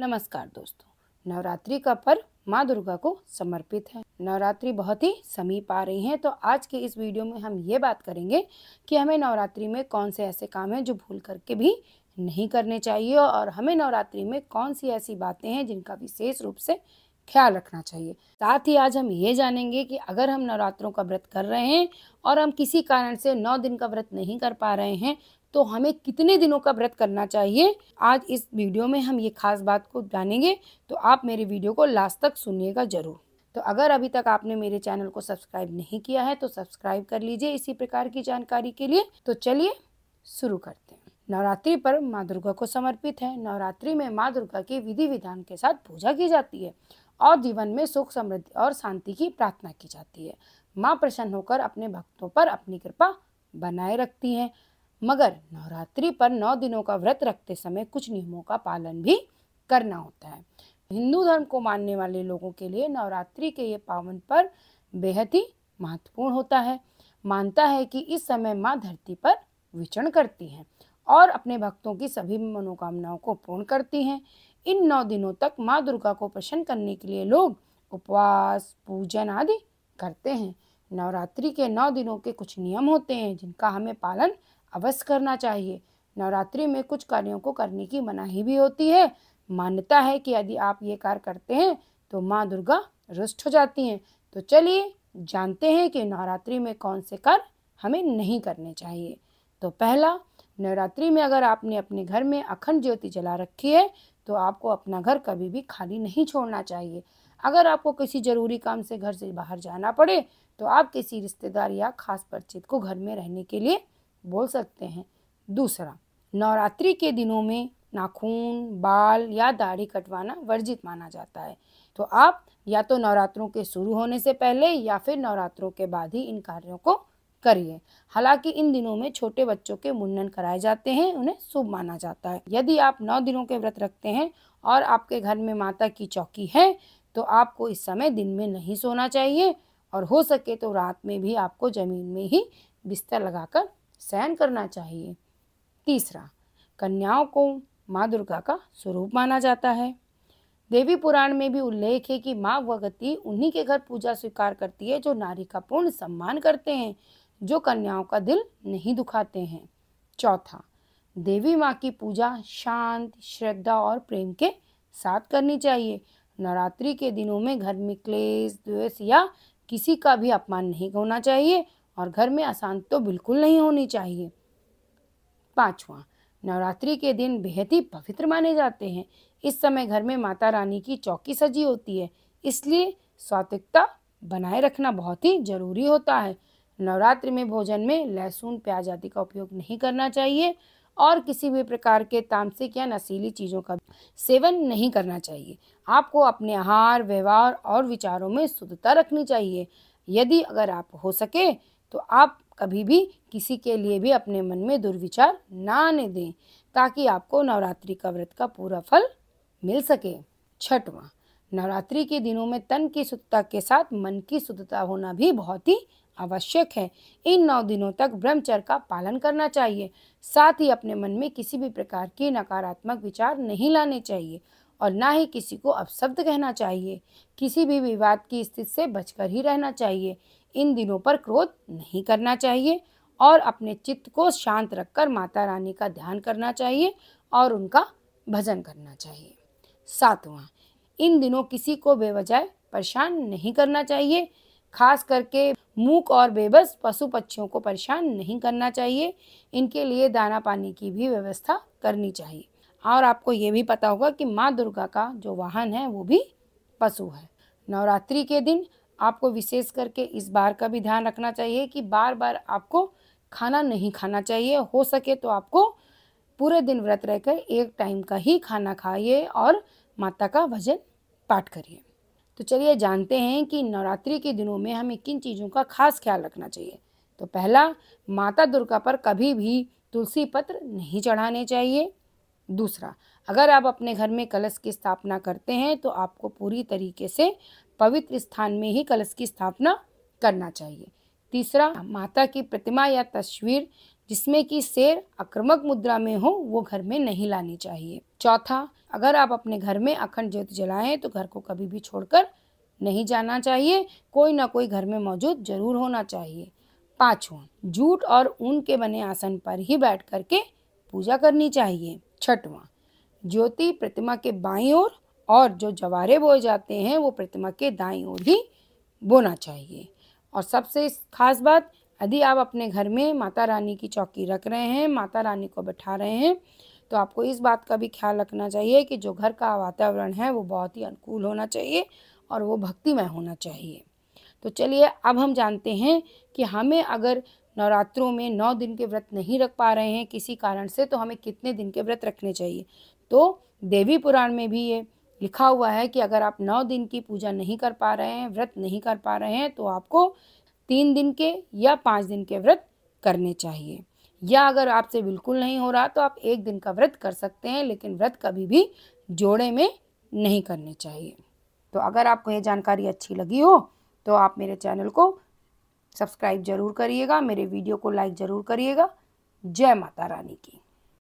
नमस्कार दोस्तों नवरात्रि का पर्व माँ दुर्गा को समर्पित है नवरात्रि बहुत ही समीप आ रही है तो आज के इस वीडियो में हम ये बात करेंगे कि हमें नवरात्रि में कौन से ऐसे काम हैं जो भूल करके भी नहीं करने चाहिए और हमें नवरात्रि में कौन सी ऐसी बातें हैं जिनका विशेष रूप से ख्याल रखना चाहिए साथ ही आज हम ये जानेंगे कि अगर हम नवरात्रों का व्रत कर रहे हैं और हम किसी कारण से नौ दिन का व्रत नहीं कर पा रहे हैं तो हमें कितने दिनों का व्रत करना चाहिए आज इस वीडियो में हम ये खास बात को जानेंगे तो आप मेरे वीडियो को लास्ट तक सुनिएगा ज़रूर तो अगर अभी तक आपने मेरे चैनल को सब्सक्राइब नहीं किया है तो सब्सक्राइब कर लीजिए इसी प्रकार की जानकारी के लिए तो चलिए शुरू करते हैं नवरात्रि पर माँ दुर्गा को समर्पित है नवरात्रि में माँ दुर्गा की विधि विधान के साथ पूजा की जाती है और जीवन में सुख समृद्धि और शांति की प्रार्थना की जाती है माँ प्रसन्न होकर अपने भक्तों पर अपनी कृपा बनाए रखती हैं मगर नवरात्रि पर नौ दिनों का व्रत रखते समय कुछ नियमों का पालन भी करना होता है हिंदू धर्म को मानने वाले लोगों के लिए नवरात्रि के ये पावन पर बेहद ही महत्वपूर्ण होता है मानता है कि इस समय माँ धरती पर विचरण करती हैं और अपने भक्तों की सभी मनोकामनाओं को पूर्ण करती हैं इन नौ दिनों तक माँ दुर्गा को प्रसन्न करने के लिए लोग उपवास पूजन आदि करते हैं नवरात्रि के नौ दिनों के कुछ नियम होते हैं जिनका हमें पालन अवश्य करना चाहिए नवरात्रि में कुछ कार्यों को करने की मनाही भी होती है मान्यता है कि यदि आप ये कार्य करते हैं तो माँ दुर्गा रुष्ट हो जाती हैं तो चलिए जानते हैं कि नवरात्रि में कौन से कार्य हमें नहीं करने चाहिए तो पहला नवरात्रि में अगर आपने अपने घर में अखंड ज्योति जला रखी है तो आपको अपना घर कभी भी खाली नहीं छोड़ना चाहिए अगर आपको किसी ज़रूरी काम से घर से बाहर जाना पड़े तो आप किसी रिश्तेदार या खास परिचित को घर में रहने के लिए बोल सकते हैं दूसरा नवरात्रि के दिनों में नाखून बाल या दाढ़ी कटवाना वर्जित माना जाता है तो आप या तो नवरात्रों के शुरू होने से पहले या फिर नवरात्रों के बाद ही इन कार्यों को करिए हालांकि इन दिनों में छोटे बच्चों के मुंडन कराए जाते हैं उन्हें शुभ माना जाता है यदि आप नौ दिनों के व्रत रखते हैं और आपके घर में माता की चौकी है तो आपको इस समय दिन में नहीं सोना चाहिए और हो सके तो रात में भी आपको ज़मीन में ही बिस्तर लगाकर सहन करना चाहिए तीसरा कन्याओं को माँ दुर्गा का स्वरूप माना जाता है देवी पुराण में भी उल्लेख है कि माँ भगवती उन्हीं के घर पूजा स्वीकार करती है जो नारी का पूर्ण सम्मान करते हैं जो कन्याओं का दिल नहीं दुखाते हैं चौथा देवी माँ की पूजा शांत श्रद्धा और प्रेम के साथ करनी चाहिए नवरात्रि के दिनों में घर में क्लेश द्वेष या किसी का भी अपमान नहीं होना चाहिए और घर में अशांत तो बिल्कुल नहीं होनी चाहिए पांचवा नवरात्रि के दिन बेहद ही पवित्र माने जाते हैं इस समय घर में माता रानी की चौकी सजी होती है इसलिए स्वात्विकता बनाए रखना बहुत ही जरूरी होता है नवरात्रि में भोजन में लहसुन प्याज आदि का उपयोग नहीं करना चाहिए और किसी भी प्रकार के तामसिक या नशीली चीज़ों का सेवन नहीं करना चाहिए आपको अपने आहार व्यवहार और विचारों में शुद्धता रखनी चाहिए यदि अगर आप हो सके तो आप कभी भी किसी के लिए भी अपने मन में दुर्विचार ना आने दें ताकि आपको नवरात्रि का व्रत का पूरा फल मिल सके छठवां नवरात्रि के दिनों में तन की शुद्धता के साथ मन की शुद्धता होना भी बहुत ही आवश्यक है इन नौ दिनों तक ब्रह्मचर्य का पालन करना चाहिए साथ ही अपने मन में किसी भी प्रकार के नकारात्मक विचार नहीं लाने चाहिए और ना ही किसी को अपशब्द कहना चाहिए किसी भी विवाद की स्थिति से बचकर ही रहना चाहिए इन दिनों पर क्रोध नहीं करना चाहिए और अपने चित्त को शांत रखकर माता रानी का ध्यान करना चाहिए और उनका भजन करना चाहिए सातवां इन दिनों किसी को बेवजह परेशान नहीं करना चाहिए खास करके मूक और बेबस पशु पक्षियों को परेशान नहीं करना चाहिए इनके लिए दाना पानी की भी व्यवस्था करनी चाहिए और आपको ये भी पता होगा कि माँ दुर्गा का जो वाहन है वो भी पशु है नवरात्रि के दिन आपको विशेष करके इस बार का भी ध्यान रखना चाहिए कि बार बार आपको खाना नहीं खाना चाहिए हो सके तो आपको पूरे दिन व्रत रहकर एक टाइम का ही खाना खाइए और माता का भजन पाठ करिए तो चलिए जानते हैं कि नवरात्रि के दिनों में हमें किन चीज़ों का खास ख्याल रखना चाहिए तो पहला माता दुर्गा पर कभी भी तुलसी पत्र नहीं चढ़ाने चाहिए दूसरा अगर आप अपने घर में कलश की स्थापना करते हैं तो आपको पूरी तरीके से पवित्र स्थान में ही कलश की स्थापना करना चाहिए तीसरा माता की प्रतिमा या तस्वीर जिसमें कि शेर आक्रमक मुद्रा में हो वो घर में नहीं लानी चाहिए चौथा अगर आप अपने घर में अखंड ज्योति जलाएं तो घर को कभी भी छोड़कर नहीं जाना चाहिए कोई ना कोई घर में मौजूद जरूर होना चाहिए पांचवा जूट और ऊन के बने आसन पर ही बैठ करके पूजा करनी चाहिए छठवा ज्योति प्रतिमा के बाई ओर और जो जवारे बोए जाते हैं वो प्रतिमा के दाई ओर ही बोना चाहिए और सबसे खास बात यदि आप अपने घर में माता रानी की चौकी रख रहे हैं माता रानी को बैठा रहे हैं तो आपको इस बात का भी ख्याल रखना चाहिए कि जो घर का वातावरण है वो बहुत ही अनुकूल होना चाहिए और वो भक्तिमय होना चाहिए तो चलिए अब हम जानते हैं कि हमें अगर नवरात्रों में नौ दिन के व्रत नहीं रख पा रहे हैं किसी कारण से तो हमें कितने दिन के व्रत रखने चाहिए तो देवी पुराण में भी ये लिखा हुआ है कि अगर आप नौ दिन की पूजा नहीं कर पा रहे हैं व्रत नहीं कर पा रहे हैं तो आपको तीन दिन के या पाँच दिन के व्रत करने चाहिए या अगर आपसे बिल्कुल नहीं हो रहा तो आप एक दिन का व्रत कर सकते हैं लेकिन व्रत कभी भी जोड़े में नहीं करने चाहिए तो अगर आपको ये जानकारी अच्छी लगी हो तो आप मेरे चैनल को सब्सक्राइब जरूर करिएगा मेरे वीडियो को लाइक ज़रूर करिएगा जय माता रानी की